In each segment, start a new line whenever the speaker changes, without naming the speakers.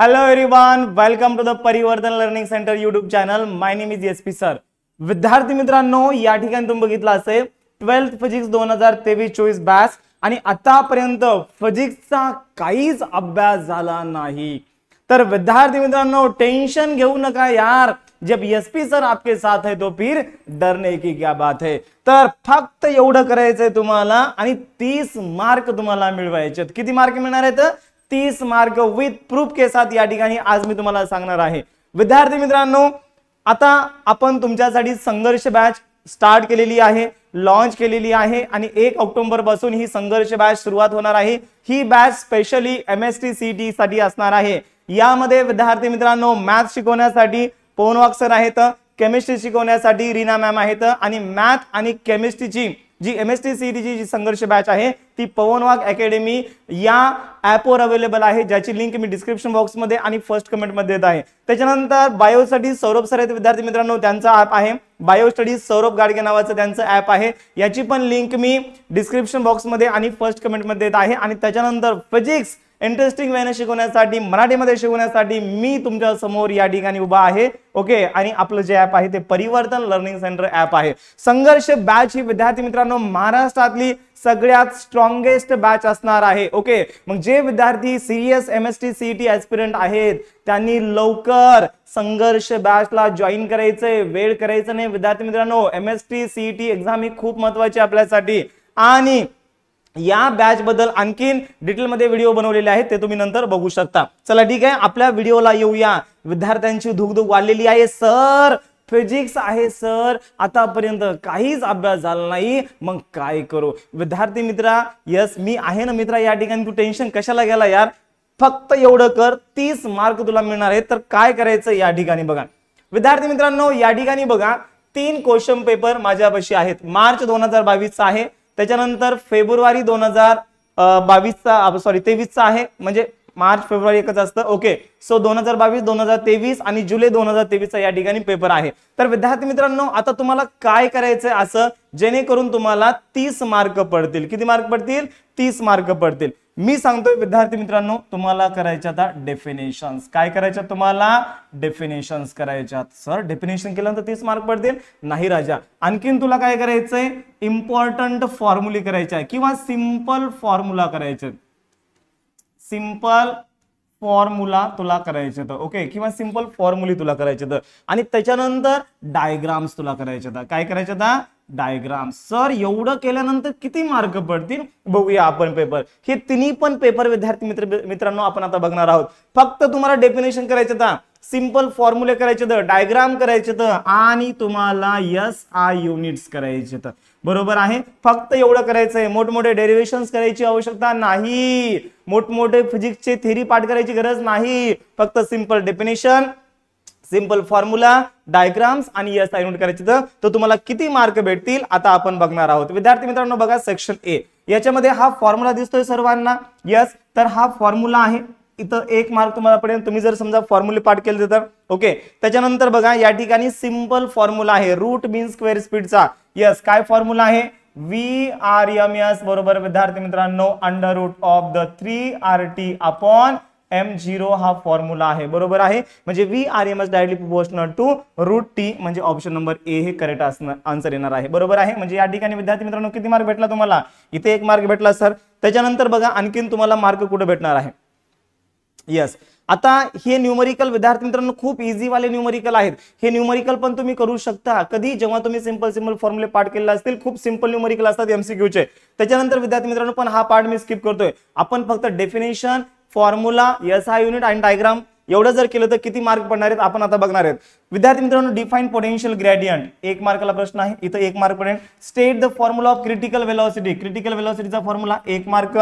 hello everyone welcome to the Parivartan learning centre YouTube channel my name is S P sir विद्यार्थी मित्रांनो या ठिकाणी तुम्ही बघितलं असेल ट्वेल्थ फिजिक्स दोन हजार तेवीस चोवीस बॅस आणि आतापर्यंत फिजिक्सचा काहीच अभ्यास झाला नाही तर विद्यार्थी मित्रांनो टेन्शन घेऊ नका यार जब एस पी सर आपके साथ है तो फिर डरने की क्या बात है तर फक्त एवढं करायचंय तुम्हाला आणि तीस मार्क तुम्हाला मिळवायचे किती मार्क मिळणार आहेत तीस मार्क विथ प्रूफ के साथ या ठिकाणी आज मी तुम्हाला सांगणार आहे विद्यार्थी मित्रांनो आता आपण तुमच्यासाठी संघर्ष बॅच स्टार्ट केलेली आहे लॉन्च केलेली आहे आणि एक ऑक्टोबर पासून ही संघर्ष बॅच सुरुवात होणार आहे ही batch specially M S T C T साठी असणार आहे यामध्ये विद्यार्थी मित्रांनो मॅथ शिकवण्यासाठी पोनवाक्सर आहेत केमिस्ट्री शिकवण्यासाठी रीना मॅम आहेत आणि मॅथ आणि केमिस्ट्रीची G M S T D G G Sangharsh batch आहे ती पवनवाग अकॅडमी या ॲपवर अवेलेबल आहे ज्याची लिंक मी डिस्क्रिप्शन बॉक्समध्ये आणि फर्स्ट कमेंटमध्ये देत आहे त्याच्यानंतर बायोसाठी सौरभ सर आहेत विद्यार्थी मित्रांनो त्यांचा ॲप आहे बायो स्टडीज सौरभ गाडगे नावाचं त्यांचं ॲप आहे याची पण लिंक मी डिस्क्रिप्शन बॉक्समध्ये आणि फर्स्ट कमेंटमध्ये देत आहे आणि त्याच्यानंतर फिजिक्स इंटरेस्टिंग वेने शिकवण्यासाठी मराठीमध्ये शिकवण्यासाठी मी तुमच्या समोर या ठिकाणी उभा आहे ओके आणि आपलं जे ॲप आहे ते परिवर्तन लर्निंग सेंटर ऍप आहे संघर्ष बॅच ही विद्यार्थी मित्रांनो महाराष्ट्रातली सगळ्यात स्ट्रॉंगेस्ट बॅच असणार आहे ओके मग जे विद्यार्थी serious M S T CET aspirant आहेत त्यांनी लवकर संघर्ष बॅचला जॉईन करायचंय वेळ करायचं नाही विद्यार्थी मित्रांनो M S T CET exam ही खूप महत्वाची आपल्यासाठी आणि या बॅच बॅचबद्दल आणखीन डिटेलमध्ये व्हिडिओ बनवलेले आहेत ते तुम्ही नंतर बघू शकता चला ठीक आहे आपल्या व्हिडिओला येऊया विद्यार्थ्यांची धुगधुग वाढलेली आहे सर फिजिक्स आहे सर आतापर्यंत काहीच अभ्यास झाला नाही मग काय करू विद्यार्थी मित्रा यस मी आहे ना मित्रा या ठिकाणी तू टेन्शन कशाला गेला यार फक्त एवढं कर तीस मार्क तुला मिळणार आहे तर काय करायचं या ठिकाणी बघा विद्यार्थी मित्रांनो या ठिकाणी बघा तीन क्वेश्चन पेपर माझ्यापाशी आहेत मार्च दोन हजार बावीसचा आहे त्याच्यानंतर फेब्रुवारी दोन हजार बावीसचा सॉरी तेवीसचा आहे म्हणजे मार्च फेब्रुवारी एकच असतं ओके सो दोन हजार बावीस दोन हजार तेवीस आणि जुलै दोन हजार तेवीसचा या ठिकाणी पेपर आहे तर विद्यार्थी मित्रांनो आता तुम्हाला काय करायचंय असं जेणेकरून तुम्हाला तीस मार्क पडतील किती मार्क पडतील तीस मार्क पडतील मी सांगतोय विद्यार्थी मित्रांनो तुम्हाला करायच्या आता डेफिनेशन्स काय करायच्या तुम्हाला डेफिनेशन्स करायच्या सर डेफिनेशन केल्यानंतर तीस मार्क पडतील नाही राजा आणखीन तुला काय करायचंय इम्पॉर्टंट फॉर्म्युली करायच्या किंवा सिंपल फॉर्म्युला करायचे सिम्पल फॉर्म्युला तुला करायचे तर ओके किंवा सिम्पल फॉर्म्युली तुला करायचे तर आणि त्याच्यानंतर डायग्राम्स तुला करायचे तर काय करायचे आता डायग्राम सर एवढं केल्यानंतर किती मार्क पडतील बघूया आपण पेपर हे तिन्ही पण पेपर विद्यार्थी मित्र मित्रांनो आपण आता बघणार आहोत फक्त तुम्हाला डेफिनेशन करायचं तर सिंपल फॉर्म्युले करायचे तर डायग्राम करायचे तर आणि तुम्हाला यस आय युनिट्स करायचे तर बरोबर आहे फक्त एवढं करायचं आहे मोठमोठे डेरिव्हेशन करायची आवश्यकता नाही मोठमोठे फिजिक्सचे थेरी पाठ करायची गरज नाही फक्त simple definition simple formula diagrams आणि यस आयडेंट करायचे तर तुम्हाला किती मार्क भेटतील आता आपण बघणार आहोत विद्यार्थी मित्रांनो बघा सेक्शन ए याच्यामध्ये हा फॉर्म्युला दिसतोय सर्वांना यस तर हा फॉर्म्युला आहे इथं एक मार्क तुम्हाला पडेल तुम्ही जर समजा फॉर्म्युले पाठ केले तर ओके त्याच्यानंतर बघा या ठिकाणी सिम्पल फॉर्म्युला आहे रूट मीन स्क्वेअर स्पीडचा यस काय फॉर्म्युला आहे व्ही आर एम एस बरोबर विद्यार्थी मित्रांनो under root of the three R T upon M zero हा फॉर्म्युला आहे बरोबर आहे म्हणजे V R M S directly proportional to root T म्हणजे ऑप्शन नंबर ए हे करेक्ट असणार आन्सर येणार आहे बरोबर आहे म्हणजे या ठिकाणी विद्यार्थी मित्रांनो किती मार्क भेटला तुम्हाला इथे एक मार्क भेटला सर त्याच्यानंतर बघा आणखीन तुम्हाला मार्क कुठे भेटणार आहे येस आता हे न्यूमरिकल विद्यार्थी मित्रांनो खूप इझी वाले न्यूमरिकल आहेत हे न्यूमरिकल पण तुम्ही करू शकता कधी जेव्हा तुम्ही सिंपल सिंपल फॉर्म्युले पाठ केलेले असतील खूप सिंपल न्यूमरिकल असतात एमसीक्यूचे त्याच्यानंतर विद्यार्थी मित्रांनो पण हा पार्ट मी स्किप करतोय आपण फक्त definition formula S I unit आणि डायग्राम एवढं जर केलं तर किती मार्क पडणार आहेत आपण आता बघणार आहेत विद्यार्थी मित्रांनो डिफाईन पोटेन्शियल ग्रॅडियंट एक मार्कला प्रश्न आहे इथं एक मार्क पडेल state the formula of critical velocity critical वेलॉसिटीचा फॉर्म्युला एक मार्क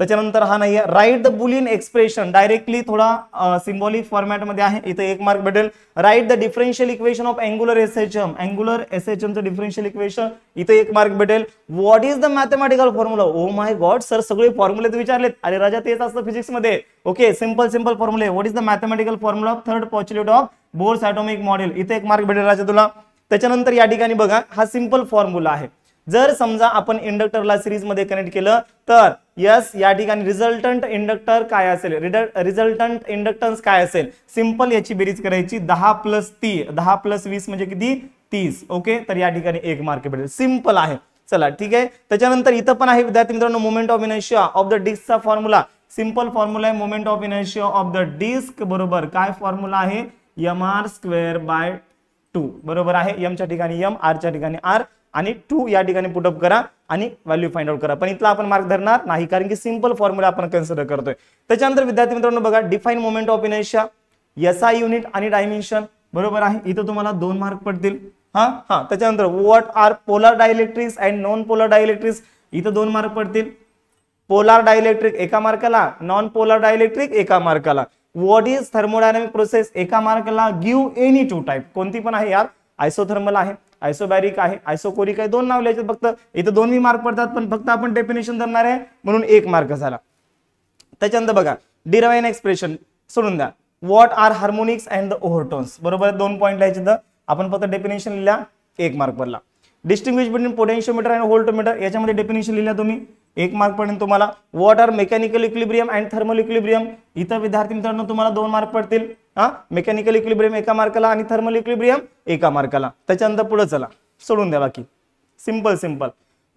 त्याच्यानंतर हा नाही आहे write the Boolean expression directly थोडा सिम्बॉलिक फॉर्मॅटमध्ये आहे इथे एक मार्क भेटेल write the differential equation of angular S H M angular S H एमचं डिफरेन्शियल इक्वेशन इथं एक मार्क भेटेल what is the mathematical formula O my God sir सगळे फॉर्म्युले विचारलेत अरे राजा तेच असतं फिजिक्समध्ये ओके सिम्पल सिम्पल फॉर्म्युले what is the mathematical formula of third postulate of Bohr's atomic model इथे एक मार्क भेटेल राजा तुला त्याच्यानंतर या ठिकाणी बघा हा सिम्पल फॉर्म्युला आहे जर समजा आपण इंडक्टरला सिरीजमध्ये कनेक्ट केलं तर यस या ठिकाणी रिझल्टंट इंडक्टर काय असेल रिझल्टंट इंडक्टन्स काय असेल सिंपल याची बेरीज करायची दहा प्लस ती दहा प्लस वीस म्हणजे किती तीस ओके तर या ठिकाणी एक मार्क भेटेल सिंपल आहे चला ठीक आहे त्याच्यानंतर इथं पण आहे विद्यार्थी मित्रांनो moment of inertia of the डिस्कचा फॉर्म्युला सिंपल फॉर्म्युला आहे moment of inertia of the disc बरोबर काय फॉर्म्युला आहे M R square by two बरोबर आहे यमच्या ठिकाणी यम आरच्या ठिकाणी आर आणि टू या ठिकाणी पुटअप करा आणि व्हॅल्यू फाइंड आउट करा पण इथला आपण मार्क धरणार नाही कारण की सिंपल फॉर्म्युला आपण कन्सिडर करतोय त्याच्यानंतर विद्यार्थी मित्रांनो बघा define moment of inertia SI unit आणि डायमेन्शन बरोबर आहे इथं तुम्हाला दोन मार्क पडतील हा हा त्याच्यानंतर what are polar dielectrics and non polar dielectrics इथं दोन मार्क पडतील पोलार डायलेक्ट्रिक एका मार्काला नॉन पोलार डायलेक्ट्रिक एका मार्काला व्हॉट इज थर्मोडायनामिक प्रोसेस एका मार्काला गिव्ह एनी टू टाइप कोणती पण आहे यार आयसोथर्मल आहे आयसोबॅरिक आहे आयसोकोरिक आहे दोन नाव लिहायचे फक्त इथं दोन्ही मार्क पडतात पण फक्त आपण डेफिनेशन धरणार आहे म्हणून एक मार्क झाला त्याच्यानंतर बघा डिरवाईन एक्सप्रेशन सोडून द्या what are harmonics and the overtones बरोबर दोन पॉईंट लिहायचे तर आपण फक्त डेफिनेशन लिहिल्या एक मार्क पडला distinguish between potentiometer and voltmeter याच्यामध्ये डेफिनेशन लिहिल्या तुम्ही एक मार्क पडेल तुम्हाला what are mechanical equilibrium and thermal equilibrium इथं विद्यार्थी मित्रांनो तुम्हाला दोन मार्क पडतील हा मेकॅनिकल इक्विब्रियम एका मार्काला आणि थर्मल इक्विब्रियम एका मार्काला त्याच्यानंतर पुढे चला सोडून द्या बाकी simple simple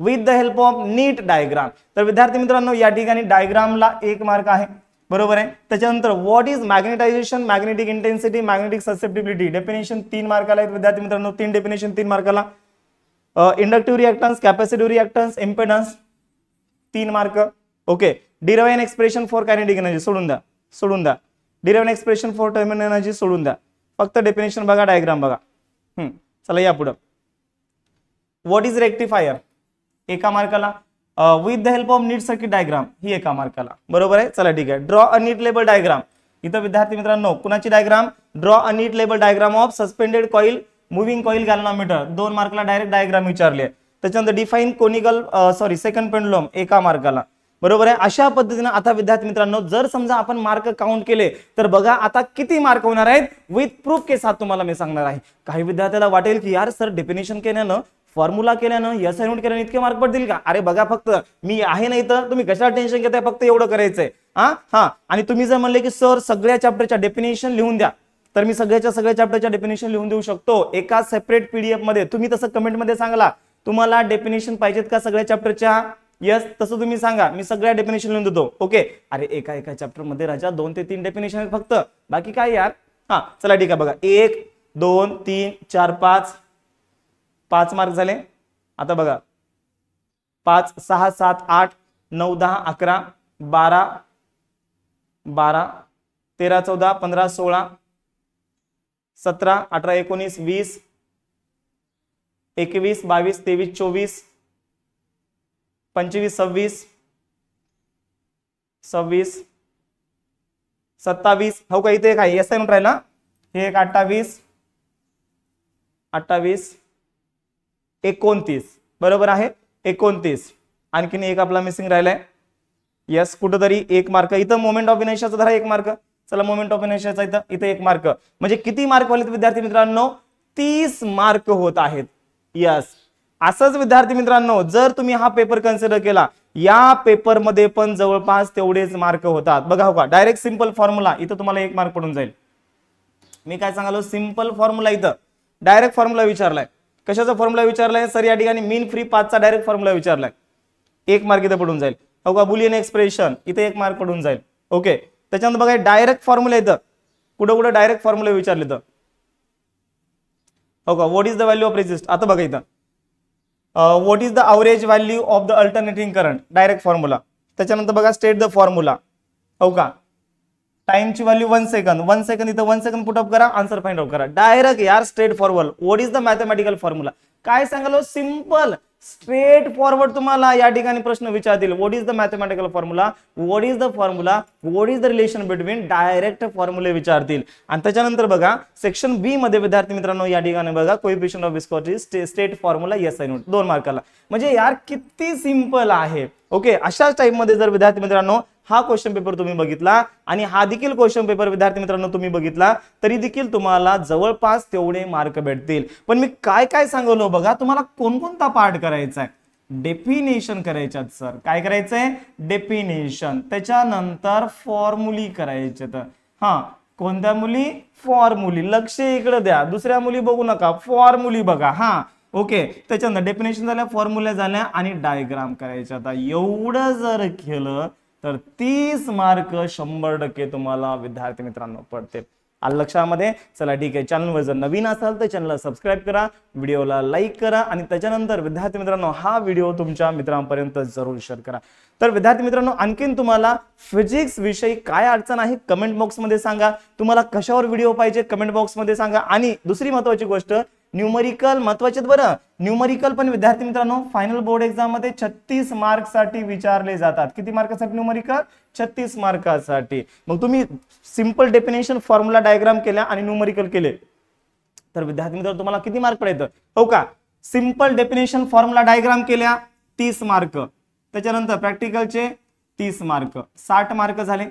with the help of neat diagram तर विद्यार्थी मित्रांनो या ठिकाणी डायग्रामला एक मार्क आहे बरोबर आहे त्याच्यानंतर what is magnetization magnetic intensity magnetic susceptibility definition तीन मार्काला आहेत विद्यार्थी मित्रांनो तीन डेफिनेशन तीन मार्काला inductive reactance capacitive reactance impedance तीन mark okay derive expression for kinetic energy सोडून द्या सोडून द्या derive expression for terminal energy सोडून द्या फक्त डेफिनेशन बघा डायग्राम बघा चला या पुढं व्हॉट इज रेक्टिफायर एका मार्काला with the help of neat circuit diagram ही एका मार्काला बरोबर आहे चला ठीक आहे draw a neat label diagram इथं विद्यार्थी मित्रांनो कुणाची diagram draw a neat label diagram of suspended coil moving coil meter दोन मार्कला डायरेक्ट डायग्राम विचारले त्याच्यानंतर define conical sorry second pendulum एका मार्काला बरोबर आहे अशा पद्धतीनं आता विद्यार्थी मित्रांनो जर समजा आपण मार्क काउंट केले तर बघा आता किती मार्क होणार आहेत विथ प्रूफ के साथ तुम्हाला मी सांगणार आहे काही विद्यार्थ्याला वाटेल की यार सर डेफिनेशन केल्यानं फॉर्म्युला केल्यानं असाइनमेंट केल्यानं इतके मार्क पडतील का अरे बघा फक्त मी आहे नाही तर तुम्ही कशाला टेन्शन घेताय फक्त एवढं करायचंय हा हा आणि तुम्ही जर म्हणले की सर सगळ्या चॅप्टरच्या डेफिनेशन लिहून द्या तर मी सगळ्याच्या सगळ्या चॅप्टरच्या डेफिनेशन लिहून देऊ शकतो एका सेपरेट पीडीएफ मध्ये तुम्ही तसं कमेंटमध्ये सांगला तुम्हाला डेफिनेशन पाहिजेत का सगळ्या चॅप्टरच्या यस तसं तुम्ही सांगा मी सगळ्या डेफिनेशन लिहून देतो ओके अरे एका एका चॅप्टर मध्ये राजा दोन ते तीन डेफिनेशन फक्त बाकी काय यार हा चला ठीक आहे बघा एक दोन तीन चार पाच पाच मार्क झाले आता बघा पाच सहा सात आठ नऊ दहा अकरा बारा बारा तेरा चौदा पंधरा सोळा सतरा अठरा एकोणीस वीस एकवीस बावीस तेवीस चोवीस पंचवीस सव्वीस सव्वीस सत्तावीस हो का इथे एक आहे एस आय म्हणून हे एक अठ्ठावीस अठ्ठावीस एकोणतीस बरोबर आहे एकोणतीस आणखीन एक आपला मिसिंग राहिलाय यस कुठंतरी एक मार्क इथं मोमेंट ऑफ इनेशियाचा धरा एक मार्क चला मोमेंट ऑफ इनर्शियाचा इथं इथं एक मार्क म्हणजे किती मार्क वाले विद्यार्थी मित्रांनो तीस मार्क होत आहेत यस असंच विद्यार्थी मित्रांनो जर तुम्ही हा पेपर कन्सिडर केला या पेपरमध्ये पण जवळपास तेवढेच मार्क होतात बघा हो का डायरेक्ट सिंपल फॉर्म्युला इथं तुम्हाला एक मार्क पडून जाईल मी काय सांगालो सिंपल फॉर्म्युला इथं डायरेक्ट फॉर्म्युला विचारलाय कशाचा फॉर्म्युला विचारलाय सर या ठिकाणी मीन फ्री पाचचा डायरेक्ट फॉर्म्युला विचारलाय एक मार्क इथं पडून जाईल हो का बुलियन एक्सप्रेशन इथं एक मार्क पडून जाईल ओके त्याच्यानंतर बघा डायरेक्ट फॉर्म्युला इथं कुठं कुठं डायरेक्ट फॉर्म्युला विचारलं तर हो का what is the value of resist आता बघा इथं what is the average value of the alternating current direct formula त्याच्यानंतर बघा स्टेट द फॉर्म्युला हो का टाइमची value one second one second इथं वन सेकंद पुटअप करा आन्सर फाइंड आउट करा डायरेक्ट यार straight forward what is the mathematical formula काय सांगालो सिंपल स्ट्रेट फॉरवर्ड तुम्हाला या ठिकाणी प्रश्न विचारतील what is the mathematical formula what is the formula what is the relation between direct फॉर्म्युले विचारतील आणि त्याच्यानंतर बघा सेक्शन बी मध्ये विद्यार्थी मित्रांनो या ठिकाणी बघा कोइफिशियंट ऑफ विस्कॉची state formula S I note दोन मार्काला म्हणजे यार किती सिंपल आहे ओके अशाच टाईपमध्ये जर विद्यार्थी मित्रांनो हा क्वेश्चन पेपर तुम्ही बघितला आणि हा देखील क्वेश्चन पेपर विद्यार्थी मित्रांनो तुम्ही बघितला तरी देखील तुम्हाला जवळपास तेवढे मार्क भेटतील पण मी काय काय सांगलो बघा तुम्हाला कोणकोणता पार्ट करायचा आहे डेफिनेशन करायच्यात सर काय करायचंय डेफिनेशन त्याच्यानंतर फॉर्म्युली तर हा कोणत्या मुली फॉर्म्युली लक्ष इकडे द्या दुसऱ्या मुली बघू नका फॉर्म्युली बघा हा ओके त्याच्यानंतर डेफिनेशन झाल्या फॉर्म्युल्या झाल्या आणि डायग्राम करायच्या आता एवढं जर केलं तर तीस मार्क शंभर टक्के तुम्हाला विद्यार्थी मित्रांनो पडते आल लक्षामध्ये चला ठीक आहे चॅनलवर जर नवीन असाल तर चॅनलला सबस्क्राईब करा व्हिडिओला लाईक करा आणि त्याच्यानंतर विद्यार्थी मित्रांनो हा व्हिडिओ तुमच्या मित्रांपर्यंत जरूर शेअर करा तर विद्यार्थी मित्रांनो आणखीन तुम्हाला फिजिक्स विषयी काय अडचण आहे कमेंट बॉक्समध्ये सांगा तुम्हाला कशावर व्हिडिओ पाहिजे कमेंट बॉक्समध्ये सांगा आणि दुसरी महत्वाची गोष्ट न्यूमरिकल महत्वाचेच बरं न्यूमरिकल पण विद्यार्थी मित्रांनो फायनल बोर्ड एक्झाम मध्ये छत्तीस मार्कसाठी विचारले जातात किती मार्कासाठी न्यूमरिकल छत्तीस मार्कासाठी मग तुम्ही सिंपल डेफिनेशन फॉर्म्युला डायग्राम केल्या आणि न्यूमरिकल केले तर विद्यार्थी मित्रांनो तुम्हाला किती मार्क पडायचं हो का सिंपल डेफिनेशन फॉर्म्युला डायग्राम केल्या तीस मार्क त्याच्यानंतर प्रॅक्टिकलचे तीस मार्क साठ मार्क झाले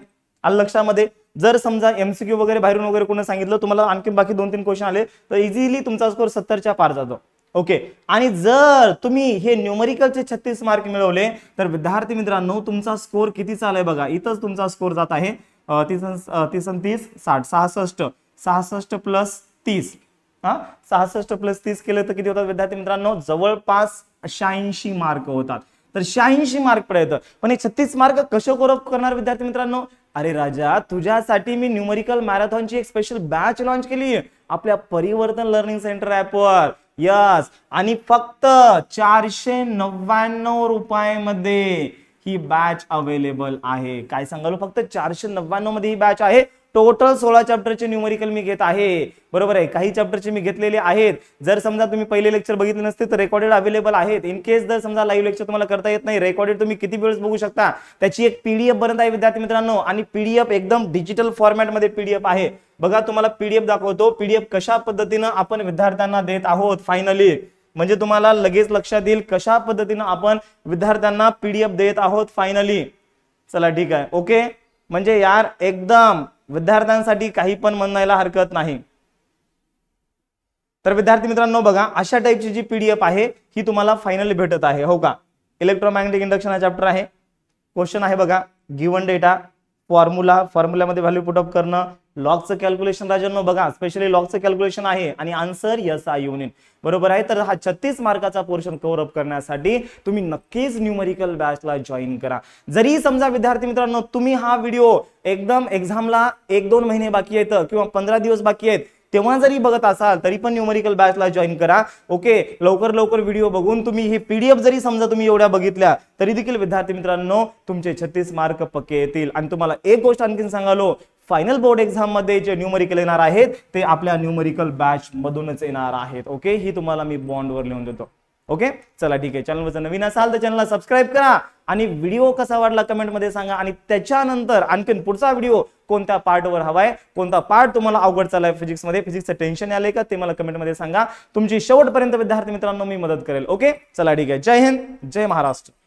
आलं लक्षामध्ये जर समजा एमसीक्यू वगैरे बाहेरून वगैरे कोणी सांगितलं तुम्हाला आणखी बाकी दोन तीन क्वेश्चन आले तर इझिली तुमचा स्कोर सत्तरच्या पार जातो ओके आणि जर तुम्ही हे न्यूमेरिकलचे छत्तीस मार्क मिळवले तर विद्यार्थी मित्रांनो तुमचा स्कोर किती चालाय बघा इथंच तुमचा स्कोर जात आहे तीस तीस साठ सहासष्ट सहासष्ट प्लस तीस हा सहासष्ट प्लस तीस केलं तर किती होतात विद्यार्थी मित्रांनो जवळपास शहाऐंशी मार्क होतात तर शहाऐंशी मार्क पुढे पण हे छत्तीस मार्क कशा करणार विद्यार्थी मित्रांनो अरे राजा तुझ्यासाठी मी न्यूमरिकल मॅरेथॉनची एक स्पेशल बॅच लॉन्च केली आपल्या परिवर्तन लर्निंग सेंटर ऍपवर यस आणि फक्त चारशे नव्याण्णव रुपयामध्ये ही बॅच अवेलेबल आहे काय सांगालो फक्त चारशे नव्याण्णव मध्ये ही बॅच आहे टोटल सोळा चॅप्टरचे न्यूमरिकल मी घेत आहे बरोबर आहे काही चॅप्टरचे मी घेतलेले आहेत जर समजा तुम्ही पहिले लेक्चर बघितले नसते तर रेकॉर्डेड अवेलेबल आहेत इन जर समजा लाईव्ह लेक्चर तुम्हाला करता येत नाही रेकॉर्डेड तुम्ही किती वेळेस बघू शकता त्याची एक पीडीएफ बनत आहे विद्यार्थी मित्रांनो आणि पीडीएफ एकदम डिजिटल फॉर्मॅटमध्ये पीडीएफ आहे बघा तुम्हाला पीडीएफ दाखवतो पीडीएफ कशा पद्धतीनं आपण विद्यार्थ्यांना देत आहोत फायनली म्हणजे तुम्हाला लगेच लक्षात येईल कशा पद्धतीनं आपण विद्यार्थ्यांना पीडीएफ देत आहोत फायनली चला ठीक आहे ओके म्हणजे यार एकदम विद्यार्थ्यांसाठी काही पण म्हणायला हरकत नाही तर विद्यार्थी मित्रांनो बघा अशा टाईपची जी पीडीएफ आहे ही तुम्हाला फायनली भेटत आहे हो का इलेक्ट्रोमॅग्नेटिक इंडक्शन हा चॅप्टर आहे क्वेश्चन आहे बघा गिवन डेटा फॉर्म्युला मध्ये व्हॅल्यू पुटअप करणं लॉगचं कॅल्क्युलेशन राजांनो बघा स्पेशली लॉगचं कॅल्क्युलेशन आहे आणि आन्सर यस आय बरोबर आहे तर हा छत्तीस मार्काचा पोर्शन कव्हरअप करण्यासाठी तुम्ही नक्कीच न्यूमरिकल बॅचला जॉईन करा जरी समजा विद्यार्थी मित्रांनो तुम्ही हा व्हिडिओ एकदम एक्झामला एक दोन महिने बाकी आहेत किंवा पंधरा दिवस बाकी आहेत तेव्हा जरी बघत असाल तरी पण न्यूमरिकल बॅचला जॉईन करा ओके लवकर लवकर व्हिडिओ बघून तुम्ही हे पीडीएफ जरी समजा तुम्ही एवढ्या बघितल्या तरी देखील विद्यार्थी मित्रांनो तुमचे छत्तीस मार्क पक्के येतील आणि तुम्हाला एक गोष्ट आणखीन सांगालो फायनल बोर्ड एक्झाममध्ये जे न्यूमेरिकल येणार आहेत ते आपल्या न्यूमरिकल बॅच मधूनच येणार आहेत ओके ही तुम्हाला मी बॉन्डवर लिहून देतो ओके चला ठीक आहे चॅनलवर नवीन असाल तर चॅनलला सबस्क्राईब करा आणि व्हिडिओ कसा वाटला कमेंटमध्ये सांगा आणि त्याच्यानंतर आणखीन पुढचा व्हिडिओ कोणत्या पार्टवर हवाय कोणता पार्ट तुम्हाला अवघड फिजिक्स फिजिक्समध्ये फिजिक्सचं टेन्शन आले का ते मला कमेंटमध्ये सांगा तुमची शेवटपर्यंत विद्यार्थी मित्रांनो मी मदत करेल ओके चला ठीक आहे जय हिंद जय महाराष्ट्र